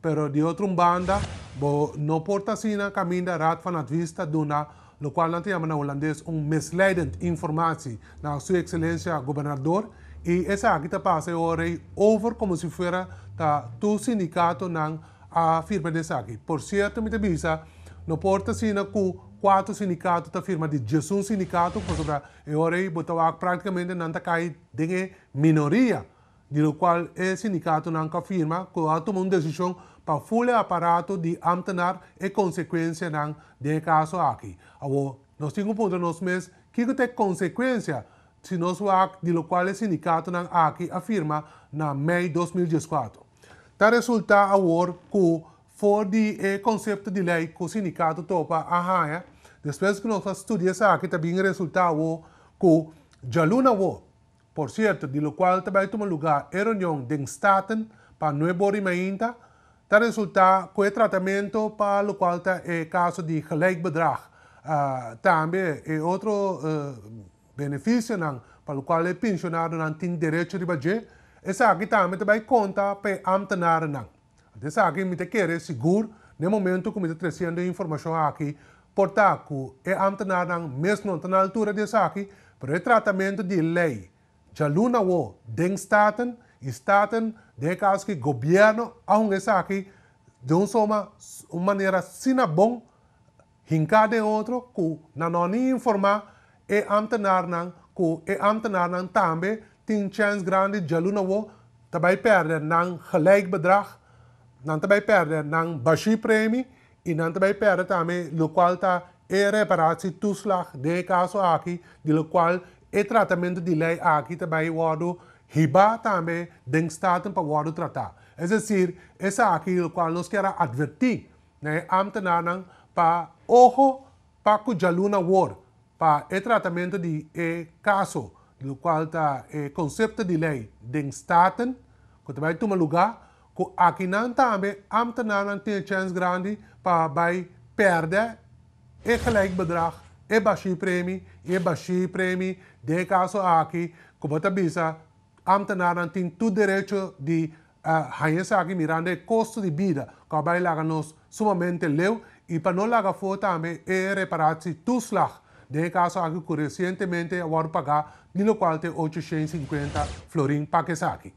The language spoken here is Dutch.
pero de otra banda, no porta sina camina rat van het duna, lo cual en chama na holandés un misleidend informatie na su excelencia gobernador y esa aqui pasa passa oh, over como si fuera tu sindicato nan a firma de saki. Por cierto, me avisa, no porta sina cuatro sindicatos ta firma de Jesus sindicato, por sobre eh, ora oh, botar praticamente nanta kai de minoría E di lo cual el sindicato nunca firma, que tomó una decisión pa fule aparato de amtenar y nan de caso aquí. Ahora, nós temos um problema nos mês que tem consequência se nós vamos de lo qual o sindicato não aqui afirma na mei de 2014. Tá resulta awor que for di e conceito di lei que sindicato topa a depois que nós aki ta também resulta agora que jaluna agora Por cierto, de lo cual a tomar lugar la reunión de Staten para Nuevo Rimainta, te resulta que el tratamiento para lo cual está es eh, caso de gelijk bedrag. Uh, otro eh, beneficio outro uh, beneficio para lo cual el pensionado no tiene derecho de budget. también te va a contar para amtenar De Essa que me quiere seguro, no momento que me información aquí, informação por portanto, el amtenar não, mesmo no está na altura de aqui, para el tratamiento de ley. jaluna wo वो देंगस्तातन staten deka aski gobyerno ahunge saki jonso soma manera sina bom hinka de otro ku nanoni informa e ambtenaar nan ku e ambtenaar nan tambe tin chance grande jaluna wo tabai perder nan gelijk bedrag nan tabai perde nan bashi premie in nan tabai perde tame lo ta e reparatie toeslag de so aki di lo qual E tratamento de lei aqui também o riba também tem estado para o tratar. É dizer, essa aqui o qual nós queremos advertir, né, amtananang para ojo para cujaluna word para o tratamento de e caso, do qual tá o conceito de lei tem estado, que também toma lugar, que aqui não também amtananang tem chance grande para vai perder e gelijk bedrag e bashi premi, e bashi premi, de caso aqui, como tabisa, amtenaran tem todo direito de uh, aqui mirando costo de vida, que vai laga nos sumamente leu, e pa não laga for também e reparar tu slag, de caso aqui que recentemente agora paga 1450 florin tem